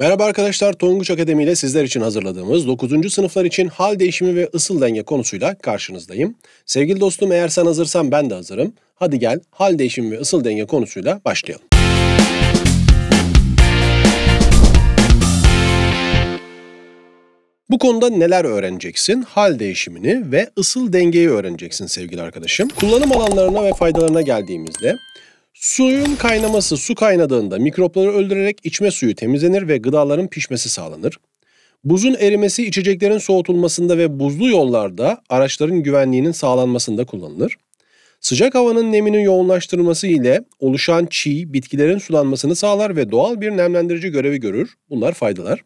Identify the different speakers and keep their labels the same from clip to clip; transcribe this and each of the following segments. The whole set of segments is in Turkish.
Speaker 1: Merhaba arkadaşlar, Tonguç Akademi ile sizler için hazırladığımız 9. sınıflar için hal değişimi ve ısıl denge konusuyla karşınızdayım. Sevgili dostum eğer sen hazırsan ben de hazırım. Hadi gel hal değişimi ve ısıl denge konusuyla başlayalım. Bu konuda neler öğreneceksin? Hal değişimini ve ısıl dengeyi öğreneceksin sevgili arkadaşım. Kullanım alanlarına ve faydalarına geldiğimizde Suyun kaynaması su kaynadığında mikropları öldürerek içme suyu temizlenir ve gıdaların pişmesi sağlanır. Buzun erimesi içeceklerin soğutulmasında ve buzlu yollarda araçların güvenliğinin sağlanmasında kullanılır. Sıcak havanın neminin yoğunlaştırması ile oluşan çiğ bitkilerin sulanmasını sağlar ve doğal bir nemlendirici görevi görür. Bunlar faydalar.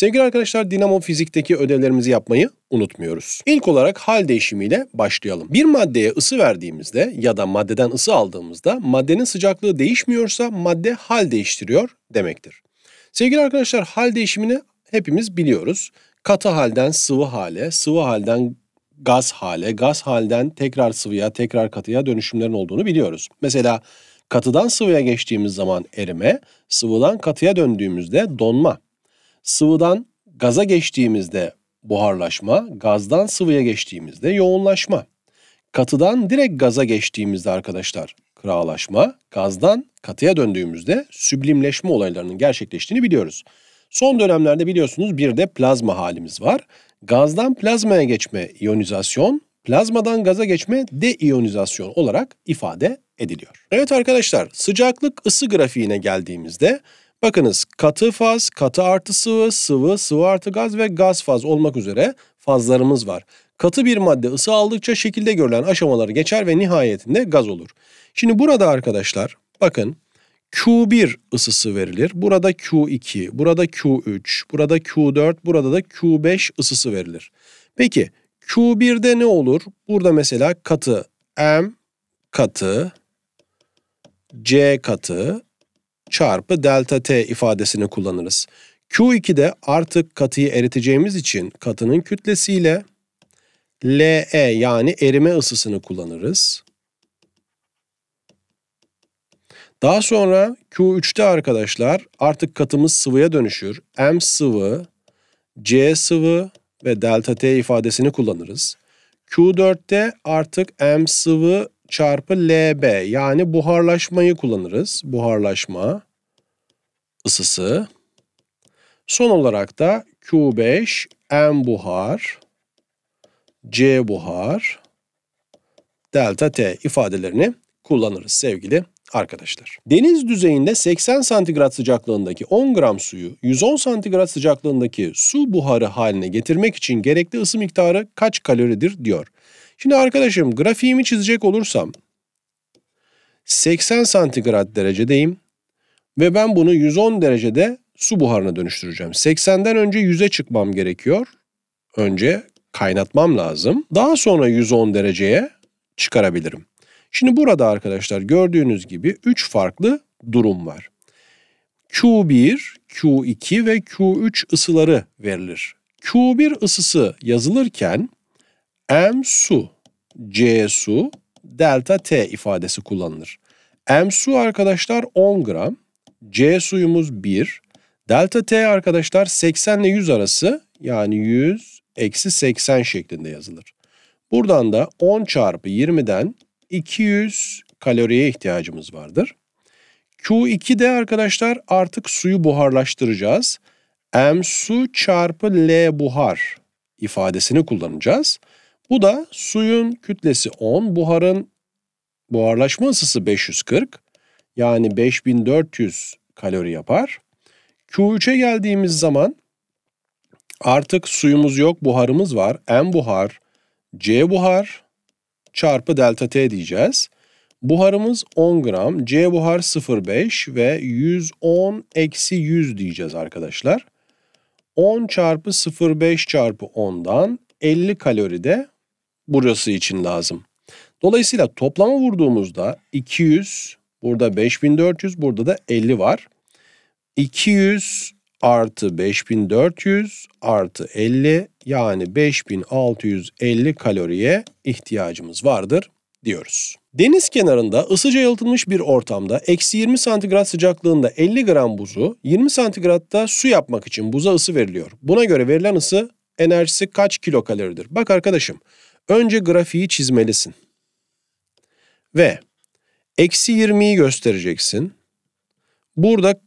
Speaker 1: Sevgili arkadaşlar dinamo fizikteki ödevlerimizi yapmayı unutmuyoruz. İlk olarak hal değişimiyle başlayalım. Bir maddeye ısı verdiğimizde ya da maddeden ısı aldığımızda maddenin sıcaklığı değişmiyorsa madde hal değiştiriyor demektir. Sevgili arkadaşlar hal değişimini hepimiz biliyoruz. Katı halden sıvı hale, sıvı halden gaz hale, gaz halden tekrar sıvıya, tekrar katıya dönüşümlerin olduğunu biliyoruz. Mesela katıdan sıvıya geçtiğimiz zaman erime, sıvıdan katıya döndüğümüzde donma. Sıvıdan gaza geçtiğimizde buharlaşma, gazdan sıvıya geçtiğimizde yoğunlaşma. Katıdan direkt gaza geçtiğimizde arkadaşlar kırağlaşma, gazdan katıya döndüğümüzde süblimleşme olaylarının gerçekleştiğini biliyoruz. Son dönemlerde biliyorsunuz bir de plazma halimiz var. Gazdan plazmaya geçme iyonizasyon, plazmadan gaza geçme deiyonizasyon olarak ifade ediliyor. Evet arkadaşlar sıcaklık ısı grafiğine geldiğimizde Bakınız katı faz, katı artı sıvı, sıvı, sıvı artı gaz ve gaz faz olmak üzere fazlarımız var. Katı bir madde ısı aldıkça şekilde görülen aşamaları geçer ve nihayetinde gaz olur. Şimdi burada arkadaşlar bakın Q1 ısısı verilir. Burada Q2, burada Q3, burada Q4, burada da Q5 ısısı verilir. Peki Q1'de ne olur? Burada mesela katı M katı, C katı, çarpı delta t ifadesini kullanırız. Q2'de artık katıyı eriteceğimiz için katının kütlesiyle LE yani erime ısısını kullanırız. Daha sonra Q3'te arkadaşlar artık katımız sıvıya dönüşür. M sıvı, C sıvı ve delta T ifadesini kullanırız. Q4'te artık M sıvı çarpı LB yani buharlaşmayı kullanırız. Buharlaşma ısısı. Son olarak da Q5 M buhar C buhar delta T ifadelerini kullanırız sevgili arkadaşlar. Deniz düzeyinde 80 santigrat sıcaklığındaki 10 gram suyu 110 santigrat sıcaklığındaki su buharı haline getirmek için gerekli ısı miktarı kaç kaloridir diyor. Şimdi arkadaşım grafiğimi çizecek olursam 80 santigrat derecedeyim ve ben bunu 110 derecede su buharına dönüştüreceğim. 80'den önce 100'e çıkmam gerekiyor. Önce kaynatmam lazım. Daha sonra 110 dereceye çıkarabilirim. Şimdi burada arkadaşlar gördüğünüz gibi 3 farklı durum var. Q1, Q2 ve Q3 ısıları verilir. Q1 ısısı yazılırken m su, c su, delta T ifadesi kullanılır. m su arkadaşlar 10 gram, C suyumuz 1, delta T arkadaşlar 80 ile 100 arası yani 100 eksi 80 şeklinde yazılır. Buradan da 10 çarpı 20'den 200 kaloriye ihtiyacımız vardır. Q2'de arkadaşlar artık suyu buharlaştıracağız. M su çarpı L buhar ifadesini kullanacağız. Bu da suyun kütlesi 10, buharın buharlaşma ısısı 540 yani 5400 kalori yapar. Q3'e geldiğimiz zaman artık suyumuz yok, buharımız var. M buhar, C buhar çarpı delta T diyeceğiz. Buharımız 10 gram, C buhar 0.5 ve 110 eksi 100 diyeceğiz arkadaşlar. 10 çarpı 0.5 çarpı 10'dan 50 kalori de burası için lazım. Dolayısıyla toplama vurduğumuzda 200 burada 5400 burada da 50 var. 200 artı 5400 artı 50 yani 5650 kaloriye ihtiyacımız vardır diyoruz. Deniz kenarında ısıca yalıtılmış bir ortamda eksi 20 santigrat sıcaklığında 50 gram buzu 20 santigratta su yapmak için buza ısı veriliyor. Buna göre verilen ısı enerjisi kaç kilokaloridir? Bak arkadaşım Önce grafiği çizmelisin. Ve eksi 20'yi göstereceksin. Burada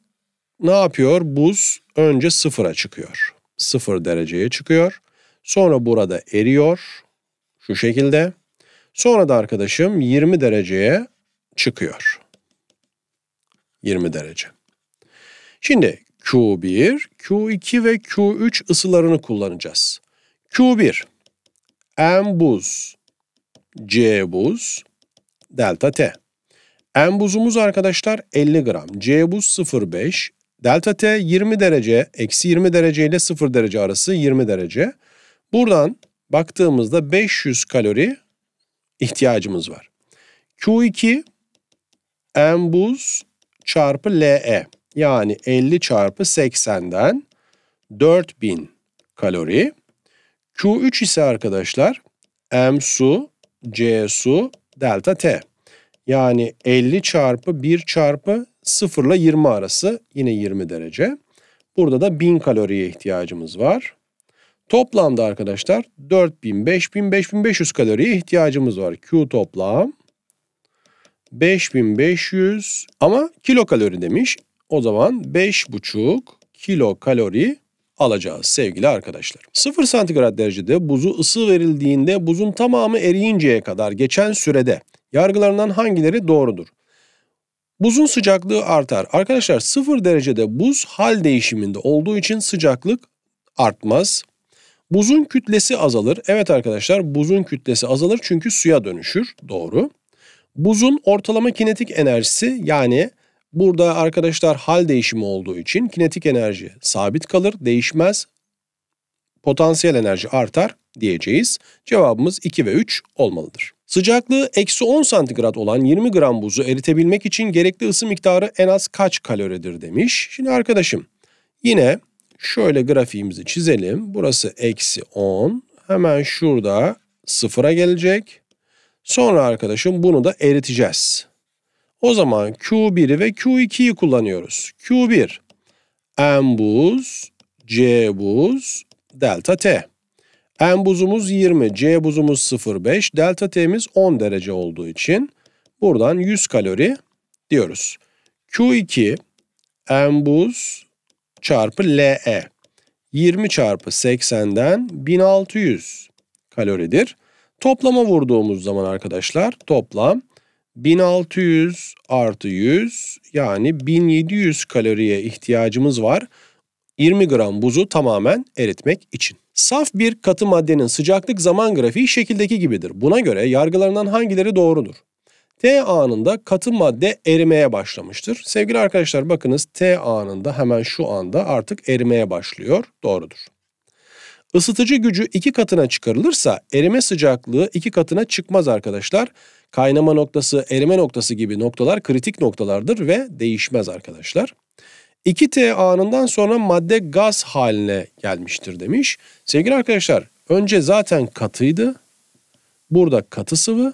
Speaker 1: ne yapıyor? Buz önce sıfıra çıkıyor. Sıfır dereceye çıkıyor. Sonra burada eriyor. Şu şekilde. Sonra da arkadaşım 20 dereceye çıkıyor. 20 derece. Şimdi Q1, Q2 ve Q3 ısılarını kullanacağız. Q1 M buz, C buz, delta T. M buzumuz arkadaşlar 50 gram. C buz 0,5. Delta T 20 derece, eksi 20 derece ile 0 derece arası 20 derece. Buradan baktığımızda 500 kalori ihtiyacımız var. Q2 M buz çarpı LE yani 50 çarpı 80'den 4000 kalori. Q3 ise arkadaşlar M su, C su, delta T. Yani 50 çarpı 1 çarpı 0 ile 20 arası yine 20 derece. Burada da 1000 kaloriye ihtiyacımız var. Toplamda arkadaşlar 4000, 5000, 5500 kaloriye ihtiyacımız var. Q toplam 5500 ama kilokalori demiş. O zaman 5,5 kilokalori alacağız sevgili arkadaşlar. 0 santigrat derecede buzu ısı verildiğinde buzun tamamı eriyinceye kadar geçen sürede yargılarından hangileri doğrudur? Buzun sıcaklığı artar. Arkadaşlar 0 derecede buz hal değişiminde olduğu için sıcaklık artmaz. Buzun kütlesi azalır. Evet arkadaşlar buzun kütlesi azalır çünkü suya dönüşür. Doğru. Buzun ortalama kinetik enerjisi yani Burada arkadaşlar hal değişimi olduğu için kinetik enerji sabit kalır, değişmez. Potansiyel enerji artar diyeceğiz. Cevabımız 2 ve 3 olmalıdır. Sıcaklığı eksi 10 santigrat olan 20 gram buzu eritebilmek için gerekli ısı miktarı en az kaç kaloridir demiş. Şimdi arkadaşım yine şöyle grafiğimizi çizelim. Burası eksi 10. Hemen şurada sıfıra gelecek. Sonra arkadaşım bunu da eriteceğiz. O zaman Q1'i ve Q2'yi kullanıyoruz. Q1 M buz, C buz, delta T. M buzumuz 20, C buzumuz 0,5, delta T'miz 10 derece olduğu için buradan 100 kalori diyoruz. Q2 M buz çarpı LE 20 çarpı 80'den 1600 kaloridir. Toplama vurduğumuz zaman arkadaşlar toplam 1600 artı 100 yani 1700 kaloriye ihtiyacımız var. 20 gram buzu tamamen eritmek için. Saf bir katı maddenin sıcaklık zaman grafiği şekildeki gibidir. Buna göre yargılarından hangileri doğrudur? T anında katı madde erimeye başlamıştır. Sevgili arkadaşlar bakınız T anında hemen şu anda artık erimeye başlıyor. Doğrudur. Isıtıcı gücü iki katına çıkarılırsa erime sıcaklığı iki katına çıkmaz arkadaşlar kaynama noktası, erime noktası gibi noktalar kritik noktalardır ve değişmez arkadaşlar. 2T anından sonra madde gaz haline gelmiştir demiş. Sevgili arkadaşlar önce zaten katıydı. Burada katı sıvı.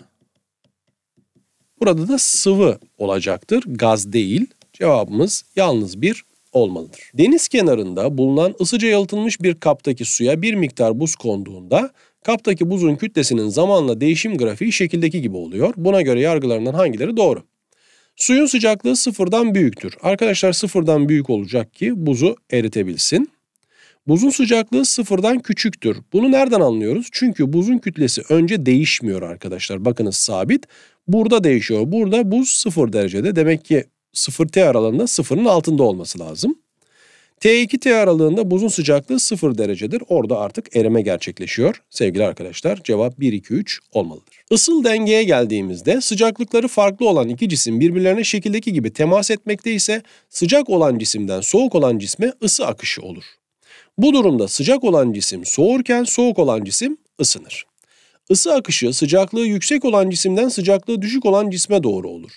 Speaker 1: Burada da sıvı olacaktır. Gaz değil. Cevabımız yalnız bir olmalıdır. Deniz kenarında bulunan ısıca yalıtılmış bir kaptaki suya bir miktar buz konduğunda Kaptaki buzun kütlesinin zamanla değişim grafiği şekildeki gibi oluyor. Buna göre yargılarından hangileri doğru? Suyun sıcaklığı sıfırdan büyüktür. Arkadaşlar sıfırdan büyük olacak ki buzu eritebilsin. Buzun sıcaklığı sıfırdan küçüktür. Bunu nereden anlıyoruz? Çünkü buzun kütlesi önce değişmiyor arkadaşlar. Bakınız sabit. Burada değişiyor. Burada buz sıfır derecede. Demek ki sıfır T aralığında sıfırın altında olması lazım. T2-T aralığında buzun sıcaklığı 0 derecedir. Orada artık erime gerçekleşiyor. Sevgili arkadaşlar cevap 1-2-3 olmalıdır. Isıl dengeye geldiğimizde sıcaklıkları farklı olan iki cisim birbirlerine şekildeki gibi temas etmekte ise sıcak olan cisimden soğuk olan cisme ısı akışı olur. Bu durumda sıcak olan cisim soğurken soğuk olan cisim ısınır. Isı akışı sıcaklığı yüksek olan cisimden sıcaklığı düşük olan cisme doğru olur.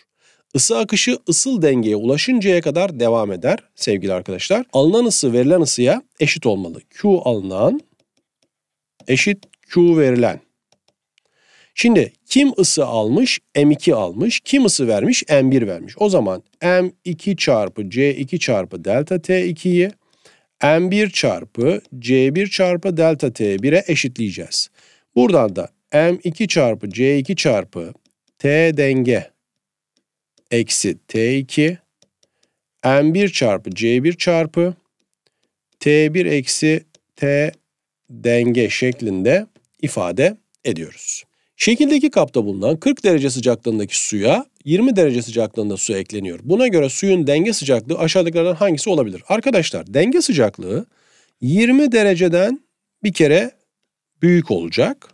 Speaker 1: Isı akışı ısıl dengeye ulaşıncaya kadar devam eder sevgili arkadaşlar. Alınan ısı verilen ısıya eşit olmalı. Q alınan eşit Q verilen. Şimdi kim ısı almış? M2 almış. Kim ısı vermiş? M1 vermiş. O zaman M2 çarpı C2 çarpı delta T2'yi M1 çarpı C1 çarpı delta T1'e eşitleyeceğiz. Buradan da M2 çarpı C2 çarpı T denge eksi T2 M1 çarpı C1 çarpı T1 eksi T denge şeklinde ifade ediyoruz. Şekildeki kapta bulunan 40 derece sıcaklığındaki suya 20 derece sıcaklığında su ekleniyor. Buna göre suyun denge sıcaklığı aşağıdakilerden hangisi olabilir? Arkadaşlar denge sıcaklığı 20 dereceden bir kere büyük olacak.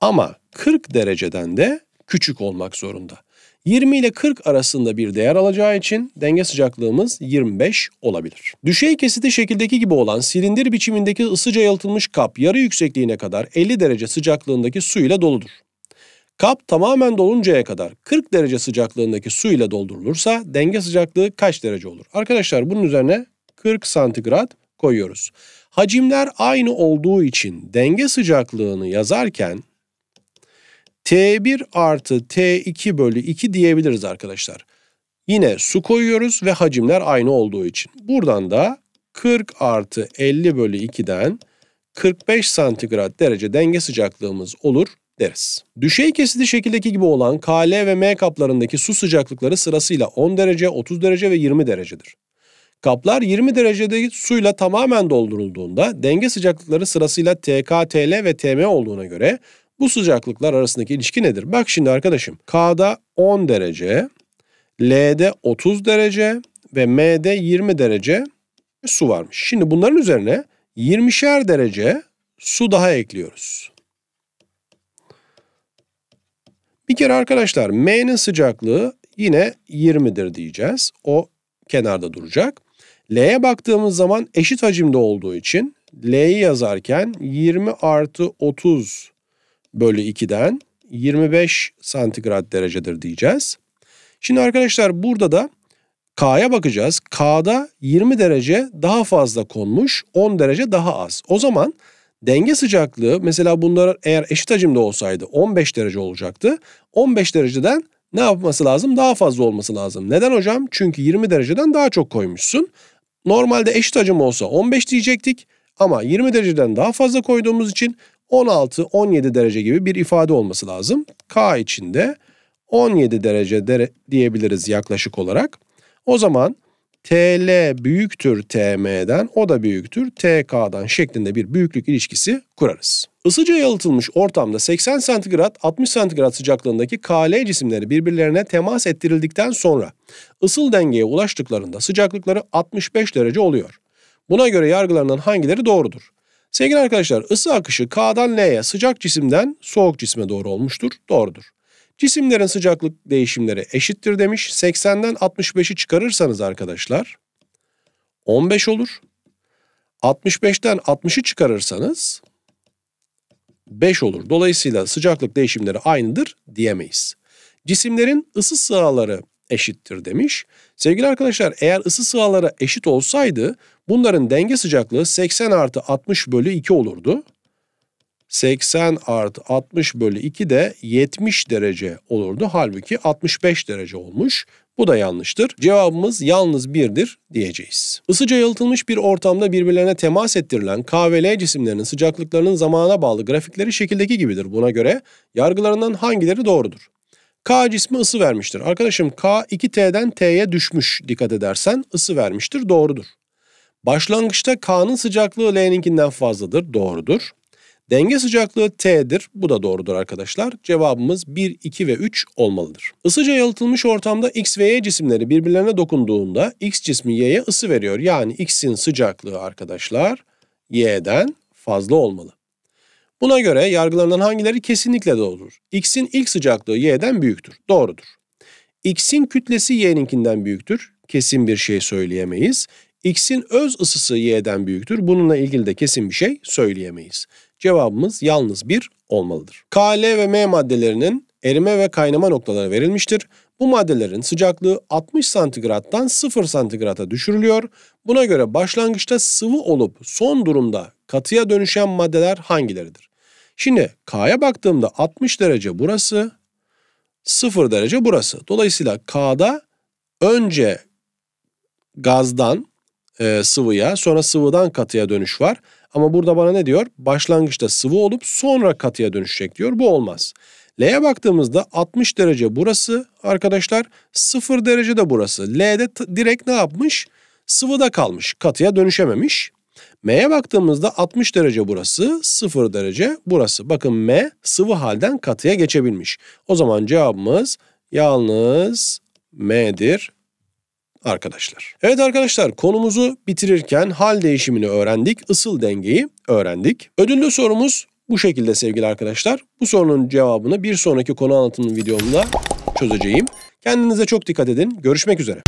Speaker 1: Ama 40 dereceden de küçük olmak zorunda. 20 ile 40 arasında bir değer alacağı için denge sıcaklığımız 25 olabilir. Düşey kesiti şekildeki gibi olan silindir biçimindeki ısıca yalıtılmış kap yarı yüksekliğine kadar 50 derece sıcaklığındaki su ile doludur. Kap tamamen doluncaya kadar 40 derece sıcaklığındaki su ile doldurulursa denge sıcaklığı kaç derece olur? Arkadaşlar bunun üzerine 40 santigrat koyuyoruz. Hacimler aynı olduğu için denge sıcaklığını yazarken T1 artı T2 bölü 2 diyebiliriz arkadaşlar. Yine su koyuyoruz ve hacimler aynı olduğu için. Buradan da 40 artı 50 bölü 2'den 45 santigrat derece denge sıcaklığımız olur deriz. Düşey kesiti şekildeki gibi olan KL ve M kaplarındaki su sıcaklıkları sırasıyla 10 derece, 30 derece ve 20 derecedir. Kaplar 20 derecede suyla tamamen doldurulduğunda denge sıcaklıkları sırasıyla TK, TL ve TM olduğuna göre bu sıcaklıklar arasındaki ilişki nedir? Bak şimdi arkadaşım K'da 10 derece, L'de 30 derece ve M'de 20 derece su varmış. Şimdi bunların üzerine 20'şer derece su daha ekliyoruz. Bir kere arkadaşlar M'nin sıcaklığı yine 20'dir diyeceğiz. O kenarda duracak. L'ye baktığımız zaman eşit hacimde olduğu için L'yi yazarken 20 artı 30 bölü 2'den 25 santigrat derecedir diyeceğiz. Şimdi arkadaşlar burada da K'ya bakacağız. K'da 20 derece daha fazla konmuş, 10 derece daha az. O zaman denge sıcaklığı mesela bunlar eğer eşit hacimde olsaydı 15 derece olacaktı. 15 dereceden ne yapması lazım? Daha fazla olması lazım. Neden hocam? Çünkü 20 dereceden daha çok koymuşsun. Normalde eşit hacim olsa 15 diyecektik ama 20 dereceden daha fazla koyduğumuz için 16-17 derece gibi bir ifade olması lazım. K içinde 17 derece dere diyebiliriz yaklaşık olarak. O zaman TL büyüktür TM'den, o da büyüktür TK'dan şeklinde bir büyüklük ilişkisi kurarız. Isıca yalıtılmış ortamda 80 santigrat 60 santigrat sıcaklığındaki KL cisimleri birbirlerine temas ettirildikten sonra ısıl dengeye ulaştıklarında sıcaklıkları 65 derece oluyor. Buna göre yargılarından hangileri doğrudur? Sevgili arkadaşlar ısı akışı K'dan L'ye sıcak cisimden soğuk cisme doğru olmuştur. Doğrudur. Cisimlerin sıcaklık değişimleri eşittir demiş. 80'den 65'i çıkarırsanız arkadaşlar 15 olur. 65'ten 60'ı çıkarırsanız 5 olur. Dolayısıyla sıcaklık değişimleri aynıdır diyemeyiz. Cisimlerin ısı sıraları eşittir demiş. Sevgili arkadaşlar eğer ısı sıraları eşit olsaydı bunların denge sıcaklığı 80 artı 60 bölü 2 olurdu. 80 artı 60 bölü 2 de 70 derece olurdu. Halbuki 65 derece olmuş. Bu da yanlıştır. Cevabımız yalnız birdir diyeceğiz. Isıca yalıtılmış bir ortamda birbirlerine temas ettirilen K ve L cisimlerinin sıcaklıklarının zamana bağlı grafikleri şekildeki gibidir. Buna göre yargılarından hangileri doğrudur? K cismi ısı vermiştir. Arkadaşım K 2T'den T'ye düşmüş dikkat edersen ısı vermiştir doğrudur. Başlangıçta K'nın sıcaklığı L'ninkinden fazladır doğrudur. Denge sıcaklığı T'dir. Bu da doğrudur arkadaşlar. Cevabımız 1, 2 ve 3 olmalıdır. Isıca yalıtılmış ortamda X ve Y cisimleri birbirlerine dokunduğunda X cismi Y'ye ısı veriyor. Yani X'in sıcaklığı arkadaşlar Y'den fazla olmalı. Buna göre yargılarından hangileri kesinlikle doğrudur? X'in ilk sıcaklığı Y'den büyüktür. Doğrudur. X'in kütlesi Y'ninkinden büyüktür. Kesin bir şey söyleyemeyiz. X'in öz ısısı Y'den büyüktür. Bununla ilgili de kesin bir şey söyleyemeyiz. Cevabımız yalnız bir olmalıdır. K, L ve M maddelerinin erime ve kaynama noktaları verilmiştir. Bu maddelerin sıcaklığı 60 santigrattan 0 santigrata düşürülüyor. Buna göre başlangıçta sıvı olup son durumda katıya dönüşen maddeler hangileridir? Şimdi K'ya baktığımda 60 derece burası, 0 derece burası. Dolayısıyla K'da önce gazdan e, sıvıya sonra sıvıdan katıya dönüş var. Ama burada bana ne diyor? Başlangıçta sıvı olup sonra katıya dönüşecek diyor. Bu olmaz. L'ye baktığımızda 60 derece burası arkadaşlar 0 derece de burası. L'de direkt ne yapmış? Sıvıda kalmış katıya dönüşememiş. M'ye baktığımızda 60 derece burası, 0 derece burası. Bakın M sıvı halden katıya geçebilmiş. O zaman cevabımız yalnız M'dir arkadaşlar. Evet arkadaşlar konumuzu bitirirken hal değişimini öğrendik, ısıl dengeyi öğrendik. Ödüllü sorumuz bu şekilde sevgili arkadaşlar. Bu sorunun cevabını bir sonraki konu anlatımının videomda çözeceğim. Kendinize çok dikkat edin. Görüşmek üzere.